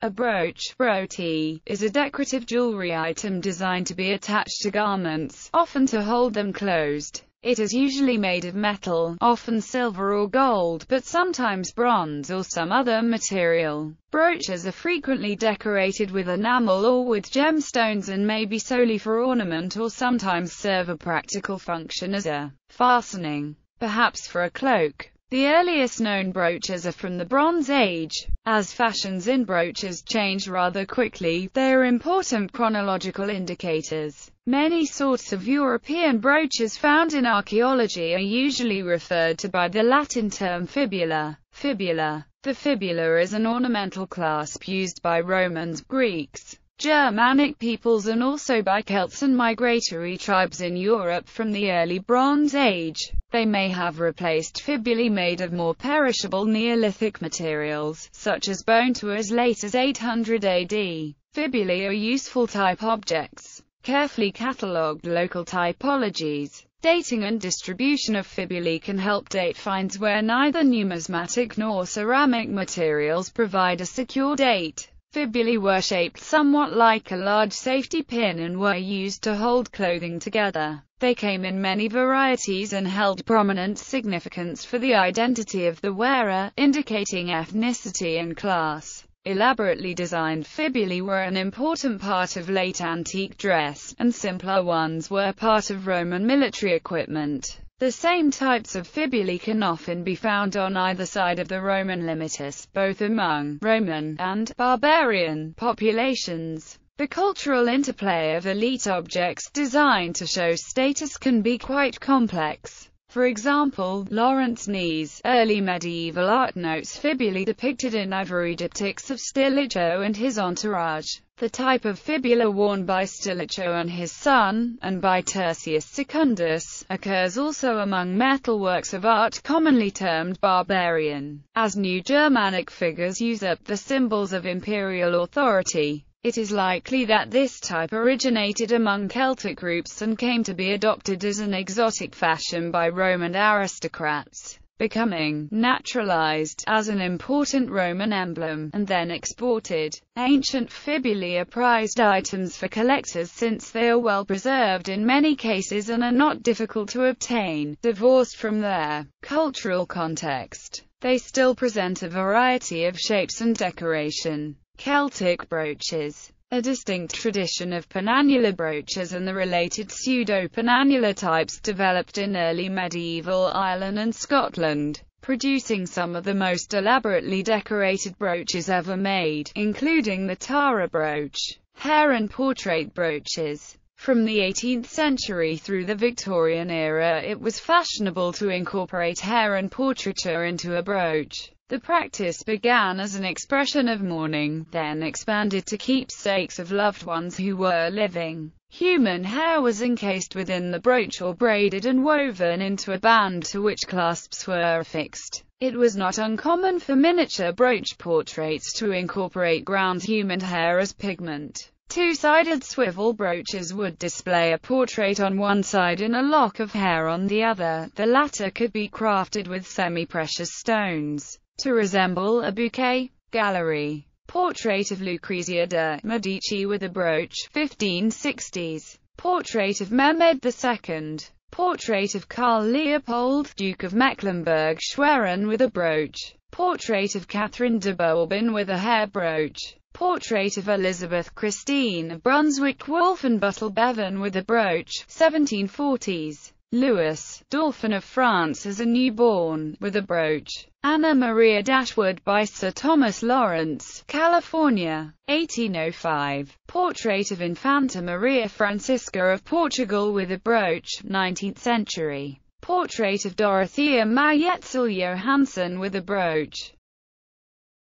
A brooch broti, is a decorative jewelry item designed to be attached to garments, often to hold them closed. It is usually made of metal, often silver or gold, but sometimes bronze or some other material. Brooches are frequently decorated with enamel or with gemstones and may be solely for ornament or sometimes serve a practical function as a fastening, perhaps for a cloak. The earliest known brooches are from the Bronze Age. As fashions in brooches change rather quickly, they are important chronological indicators. Many sorts of European brooches found in archaeology are usually referred to by the Latin term fibula. Fibula. The fibula is an ornamental clasp used by Romans, Greeks, Germanic peoples and also by Celts and migratory tribes in Europe from the early Bronze Age. They may have replaced fibulae made of more perishable Neolithic materials, such as bone to as late as 800 AD. Fibulae are useful type objects, carefully catalogued local typologies. Dating and distribution of fibulae can help date finds where neither numismatic nor ceramic materials provide a secure date. Fibulae were shaped somewhat like a large safety pin and were used to hold clothing together. They came in many varieties and held prominent significance for the identity of the wearer, indicating ethnicity and class. Elaborately designed fibulae were an important part of late antique dress, and simpler ones were part of Roman military equipment. The same types of fibulae can often be found on either side of the Roman limitus, both among Roman and barbarian populations. The cultural interplay of elite objects designed to show status can be quite complex. For example, Lawrence Nees' early medieval art notes fibulae depicted in ivory diptychs of Stilicho and his entourage, the type of fibula worn by Stilicho and his son, and by Tertius Secundus, occurs also among metal works of art commonly termed barbarian, as new Germanic figures use up the symbols of imperial authority. It is likely that this type originated among Celtic groups and came to be adopted as an exotic fashion by Roman aristocrats, becoming naturalized as an important Roman emblem, and then exported. Ancient fibulae are prized items for collectors since they are well preserved in many cases and are not difficult to obtain, divorced from their cultural context. They still present a variety of shapes and decoration. Celtic brooches. A distinct tradition of penannular brooches and the related pseudo-penannular types developed in early medieval Ireland and Scotland, producing some of the most elaborately decorated brooches ever made, including the Tara brooch, hair and portrait brooches. From the 18th century through the Victorian era it was fashionable to incorporate hair and portraiture into a brooch. The practice began as an expression of mourning, then expanded to keepsakes of loved ones who were living. Human hair was encased within the brooch or braided and woven into a band to which clasps were affixed. It was not uncommon for miniature brooch portraits to incorporate ground human hair as pigment. Two-sided swivel brooches would display a portrait on one side and a lock of hair on the other, the latter could be crafted with semi-precious stones to resemble a bouquet. Gallery. Portrait of Lucrezia de' Medici with a brooch, 1560s. Portrait of Mehmed II. Portrait of Karl Leopold, Duke of Mecklenburg-Schwerin with a brooch. Portrait of Catherine de Bourbon with a hair brooch. Portrait of Elizabeth Christine of Brunswick-Wolfenbüttel-Bevan with a brooch, 1740s. Louis, Dauphin of France as a newborn, with a brooch. Anna Maria Dashwood by Sir Thomas Lawrence, California, 1805. Portrait of Infanta Maria Francisca of Portugal with a brooch, 19th century. Portrait of Dorothea Mayetzel Johansson with a brooch,